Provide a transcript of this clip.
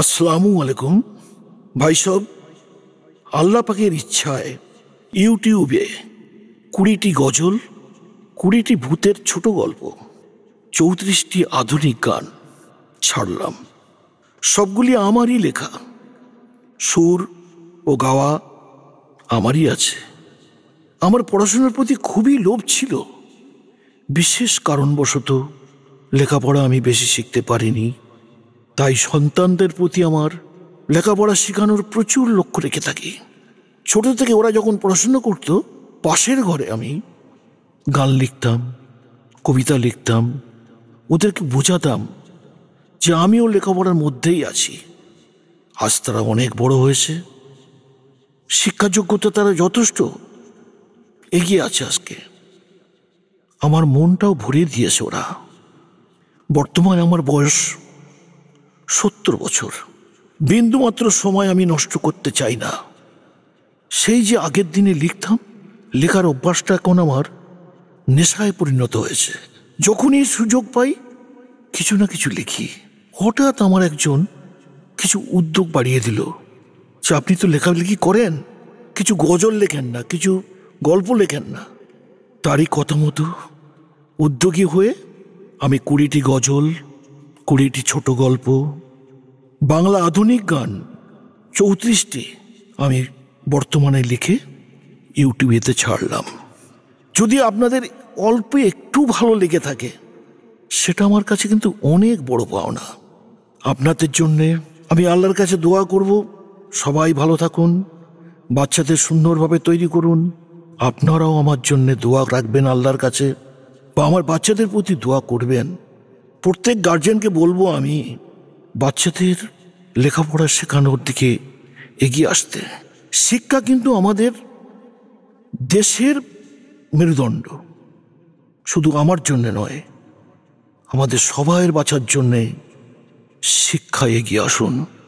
আসসালামু আলাইকুম ভাই সব আল্লাহ পাকের ইচ্ছায় ইউটিউবে কুড়িটি গজল কুড়িটি ভূতের ছোট গল্প চৌত্রিশটি আধুনিক গান ছাড়লাম সবগুলি আমারই লেখা সুর ও গাওয়া আমারই আছে আমার পড়াশোনার প্রতি খুবই লোভ ছিল বিশেষ কারণবশত লেখাপড়া আমি বেশি শিখতে পারিনি তাই সন্তানদের প্রতি আমার লেখাপড়া শেখানোর প্রচুর লক্ষ্য রেখে থাকি ছোট থেকে ওরা যখন পড়াশুনো করত পাশের ঘরে আমি গান লিখতাম কবিতা লিখতাম ওদেরকে বোঝাতাম যে আমিও লেখাপড়ার মধ্যেই আছি আজ তারা অনেক বড় হয়েছে শিক্ষাযোগ্যতা তারা যথেষ্ট এগিয়ে আছে আজকে আমার মনটাও ভরিয়ে দিয়েছে ওরা বর্তমানে আমার বয়স সত্তর বছর বিন্দুমাত্র সময় আমি নষ্ট করতে চাই না সেই যে আগের দিনে লিখতাম লেখার অভ্যাসটা এখন আমার নেশায় পরিণত হয়েছে যখনই সুযোগ পাই কিছু না কিছু লিখি হঠাৎ আমার একজন কিছু উদ্যোগ বাড়িয়ে দিল যে আপনি তো লেখালেখি করেন কিছু গজল লেখেন না কিছু গল্প লেখেন না তারই কথা মতো উদ্যোগী হয়ে আমি কুড়িটি গজল কুড়িটি ছোট গল্প বাংলা আধুনিক গান চৌত্রিশটি আমি বর্তমানে লিখে ইউটিউবেতে ছাড়লাম যদি আপনাদের অল্প একটু ভালো লেগে থাকে সেটা আমার কাছে কিন্তু অনেক বড় পাওনা আপনাদের জন্যে আমি আল্লাহর কাছে দোয়া করব সবাই ভালো থাকুন বাচ্চাদের সুন্দরভাবে তৈরি করুন আপনারাও আমার জন্যে দোয়া রাখবেন আল্লাহর কাছে বা আমার বাচ্চাদের প্রতি দোয়া করবেন প্রত্যেক গার্জেনকে বলবো আমি বাচ্চাদের লেখাপড়া শেখানোর দিকে এগিয়ে আসতে শিক্ষা কিন্তু আমাদের দেশের মেরুদণ্ড শুধু আমার জন্যে নয় আমাদের সবাইয়ের বাঁচার জন্যে শিক্ষা এগিয়ে আসুন